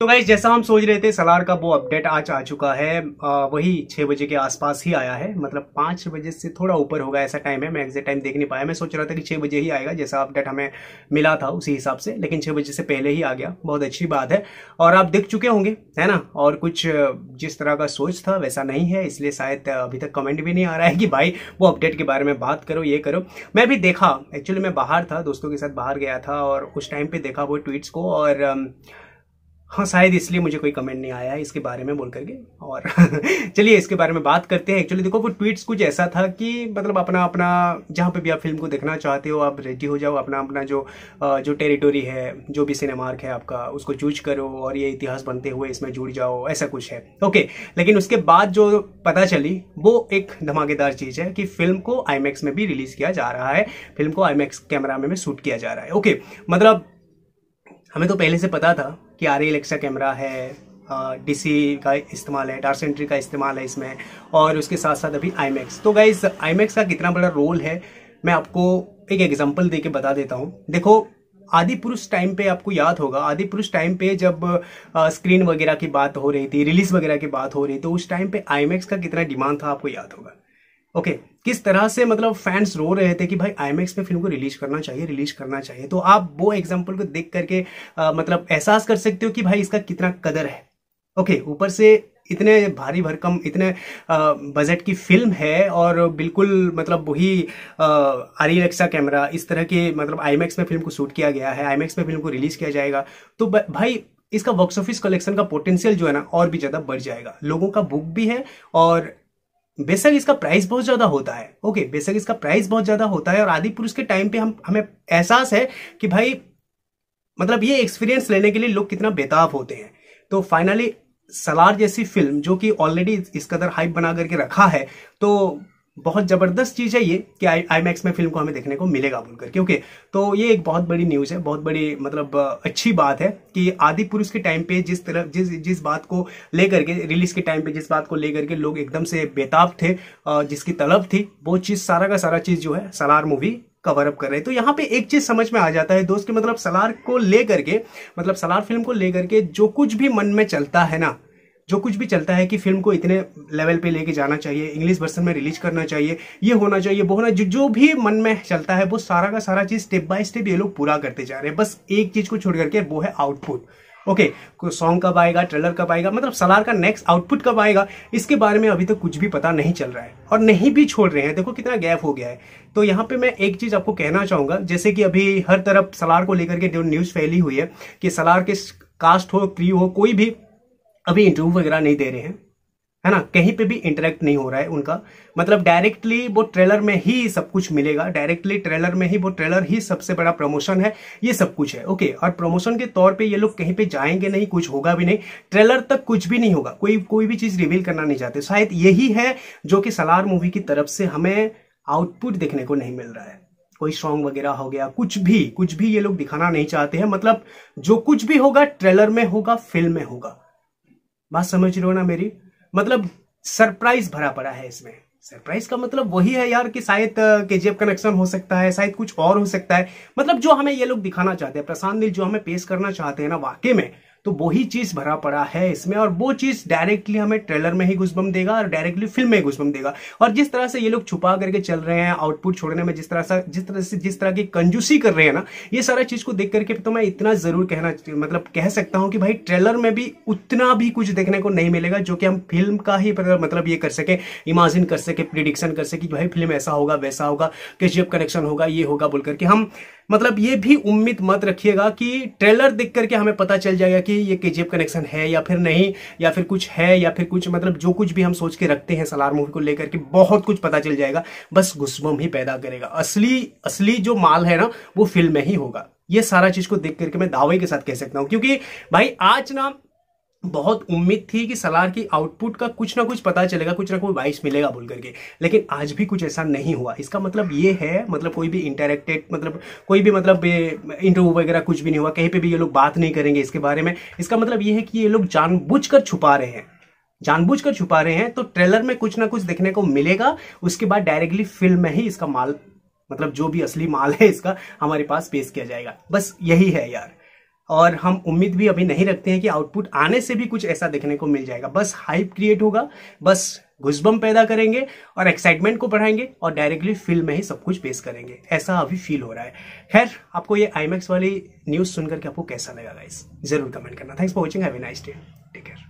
तो भाई जैसा हम सोच रहे थे सलार का वो अपडेट आज आ चुका है आ, वही छः बजे के आसपास ही आया है मतलब पाँच बजे से थोड़ा ऊपर होगा ऐसा टाइम है मैं एग्जैक्ट टाइम देख नहीं पाया मैं सोच रहा था कि छः बजे ही आएगा जैसा अपडेट हमें मिला था उसी हिसाब से लेकिन छः बजे से पहले ही आ गया बहुत अच्छी बात है और आप देख चुके होंगे है ना और कुछ जिस तरह का सोच था वैसा नहीं है इसलिए शायद अभी तक कमेंट भी नहीं आ रहा है कि भाई वो अपडेट के बारे में बात करो ये करो मैं भी देखा एक्चुअली मैं बाहर था दोस्तों के साथ बाहर गया था और उस टाइम पर देखा वो ट्वीट्स को और हाँ शायद इसलिए मुझे कोई कमेंट नहीं आया है इसके बारे में बोल करके और चलिए इसके बारे में बात करते हैं एक्चुअली देखो वो ट्वीट्स कुछ ऐसा था कि मतलब अपना अपना जहाँ पे भी आप फिल्म को देखना चाहते हो आप रेडी हो जाओ अपना अपना जो जो टेरिटोरी है जो भी सिनेमार्क है आपका उसको चूज करो और ये इतिहास बनते हुए इसमें जुड़ जाओ ऐसा कुछ है ओके लेकिन उसके बाद जो पता चली वो एक धमाकेदार चीज़ है कि फिल्म को आई में भी रिलीज़ किया जा रहा है फिल्म को आई कैमरा में शूट किया जा रहा है ओके मतलब हमें तो पहले से पता था कि आर एलेक्सा कैमरा है डीसी का इस्तेमाल है डार्क सेंट्री का इस्तेमाल है इसमें और उसके साथ साथ अभी आई तो गाइज आई का कितना बड़ा रोल है मैं आपको एक एग्जाम्पल दे के बता देता हूँ देखो आदि पुरुष टाइम पे आपको याद होगा आदि पुरुष टाइम पे जब आ, स्क्रीन वगैरह की बात हो रही थी रिलीज वगैरह की बात हो रही थी तो उस टाइम पे आई का कितना डिमांड था आपको याद होगा ओके okay, किस तरह से मतलब फैंस रो रहे थे कि भाई आई में फिल्म को रिलीज करना चाहिए रिलीज करना चाहिए तो आप वो एग्जाम्पल को देख करके आ, मतलब एहसास कर सकते हो कि भाई इसका कितना कदर है ओके okay, ऊपर से इतने भारी भरकम इतने बजट की फिल्म है और बिल्कुल मतलब वही आरी रक्षा कैमरा इस तरह के मतलब आई में फिल्म को शूट किया गया है आई में फिल्म को रिलीज किया जाएगा तो भाई इसका वर्क ऑफिस कलेक्शन का पोटेंशियल जो है ना और भी ज़्यादा बढ़ जाएगा लोगों का बुक भी है और बेशक इसका प्राइस बहुत ज्यादा होता है ओके बेशक इसका प्राइस बहुत ज्यादा होता है और आदि पुरुष के टाइम पे हम हमें एहसास है कि भाई मतलब ये एक्सपीरियंस लेने के लिए लोग कितना बेताब होते हैं तो फाइनली सलार जैसी फिल्म जो कि ऑलरेडी इस कदर हाइप बना करके रखा है तो बहुत ज़बरदस्त चीज़ है ये कि आई आई मैक्स में फिल्म को हमें देखने को मिलेगा बोलकर क्योंकि तो ये एक बहुत बड़ी न्यूज़ है बहुत बड़ी मतलब अच्छी बात है कि आदि पुरुष के टाइम पे जिस तरह जिस जिस बात को लेकर के रिलीज के टाइम पे जिस बात को लेकर के लोग एकदम से बेताब थे जिसकी तलब थी वो चीज़ सारा का सारा चीज़ जो है सलार मूवी कवर अप कर रहे तो यहाँ पे एक चीज समझ में आ जाता है दोस्त के मतलब सलार को लेकर के मतलब सलार फिल्म को लेकर के जो कुछ भी मन में चलता है ना जो कुछ भी चलता है कि फिल्म को इतने लेवल पे लेके जाना चाहिए इंग्लिश वर्सन में रिलीज करना चाहिए ये होना चाहिए वो होना जो, जो भी मन में चलता है वो सारा का सारा चीज़ स्टेप बाय स्टेप ये लोग पूरा करते जा रहे हैं बस एक चीज़ को छोड़ करके वो है आउटपुट ओके सॉन्ग कब आएगा ट्रेलर कब आएगा मतलब सलार का नेक्स्ट आउटपुट कब आएगा इसके बारे में अभी तक तो कुछ भी पता नहीं चल रहा है और नहीं भी छोड़ रहे हैं देखो कितना गैप हो गया है तो यहाँ पे मैं एक चीज़ आपको कहना चाहूँगा जैसे कि अभी हर तरफ सलार को लेकर के जो न्यूज़ फैली हुई है कि सलार के कास्ट हो क्री हो कोई भी अभी इंटरव्यू वगैरह नहीं दे रहे हैं है ना कहीं पे भी इंटरेक्ट नहीं हो रहा है उनका मतलब डायरेक्टली वो ट्रेलर में ही सब कुछ मिलेगा डायरेक्टली ट्रेलर में ही वो ट्रेलर ही सबसे बड़ा प्रमोशन है ये सब कुछ है ओके और प्रमोशन के तौर पे ये लोग कहीं पे जाएंगे नहीं कुछ होगा भी नहीं ट्रेलर तक कुछ भी नहीं होगा कोई कोई भी चीज रिवील करना नहीं चाहते शायद यही है जो कि सलार मूवी की तरफ से हमें आउटपुट देखने को नहीं मिल रहा है कोई सॉन्ग वगैरह हो गया कुछ भी कुछ भी ये लोग दिखाना नहीं चाहते हैं मतलब जो कुछ भी होगा ट्रेलर में होगा फिल्म में होगा बात समझ रहे हो ना मेरी मतलब सरप्राइज भरा पड़ा है इसमें सरप्राइज का मतलब वही है यार कि शायद के जी कनेक्शन हो सकता है शायद कुछ और हो सकता है मतलब जो हमें ये लोग दिखाना चाहते हैं प्रशांत नील जो हमें पेश करना चाहते हैं ना वाकई में तो वही चीज भरा पड़ा है इसमें और वो चीज डायरेक्टली हमें ट्रेलर में ही घुसबम देगा और डायरेक्टली फिल्म में घुसबम देगा और जिस तरह से ये लोग छुपा करके चल रहे हैं आउटपुट छोड़ने में जिस तरह से जिस तरह से जिस तरह की कंजूसी कर रहे हैं ना ये सारा चीज को देख करके तो मैं इतना जरूर कहना मतलब कह सकता हूं कि भाई ट्रेलर में भी उतना भी कुछ देखने को नहीं मिलेगा जो कि हम फिल्म का ही मतलब ये कर सके इमेजिन कर सके प्रिडिक्शन कर सके भाई फिल्म ऐसा होगा वैसा होगा के कनेक्शन होगा ये होगा बोलकर के हम मतलब ये भी उम्मीद मत रखिएगा कि ट्रेलर देख करके हमें पता चल जाएगा कि ये के कनेक्शन है या फिर नहीं या फिर कुछ है या फिर कुछ मतलब जो कुछ भी हम सोच के रखते हैं सलार मूवी को लेकर के बहुत कुछ पता चल जाएगा बस गुस्बम ही पैदा करेगा असली असली जो माल है ना वो फिल्म में ही होगा ये सारा चीज को देख करके मैं दावे के साथ कह सकता हूँ क्योंकि भाई आज ना बहुत उम्मीद थी कि सलार की आउटपुट का कुछ ना कुछ पता चलेगा कुछ ना कुछ वाइस मिलेगा बोल करके लेकिन आज भी कुछ ऐसा नहीं हुआ इसका मतलब ये है मतलब कोई भी इंटरेक्टेड मतलब कोई भी मतलब इंटरव्यू वगैरह कुछ भी नहीं हुआ कहीं पे भी ये लोग बात नहीं करेंगे इसके बारे में इसका मतलब ये है कि ये लोग जानबूझकर छुपा रहे हैं जानबूझ छुपा रहे हैं तो ट्रेलर में कुछ ना कुछ देखने को मिलेगा उसके बाद डायरेक्टली फिल्म में ही इसका माल मतलब जो भी असली माल है इसका हमारे पास पेश किया जाएगा बस यही है यार और हम उम्मीद भी अभी नहीं रखते हैं कि आउटपुट आने से भी कुछ ऐसा देखने को मिल जाएगा बस हाइप क्रिएट होगा बस घुसबम पैदा करेंगे और एक्साइटमेंट को बढ़ाएंगे और डायरेक्टली फिल्म में ही सब कुछ पेश करेंगे ऐसा अभी फील हो रहा है खैर आपको ये आईमैक्स वाली न्यूज़ सुनकर के आपको कैसा लगा गाइस जरूर कमेंट करना thanks for watching have a nice day take care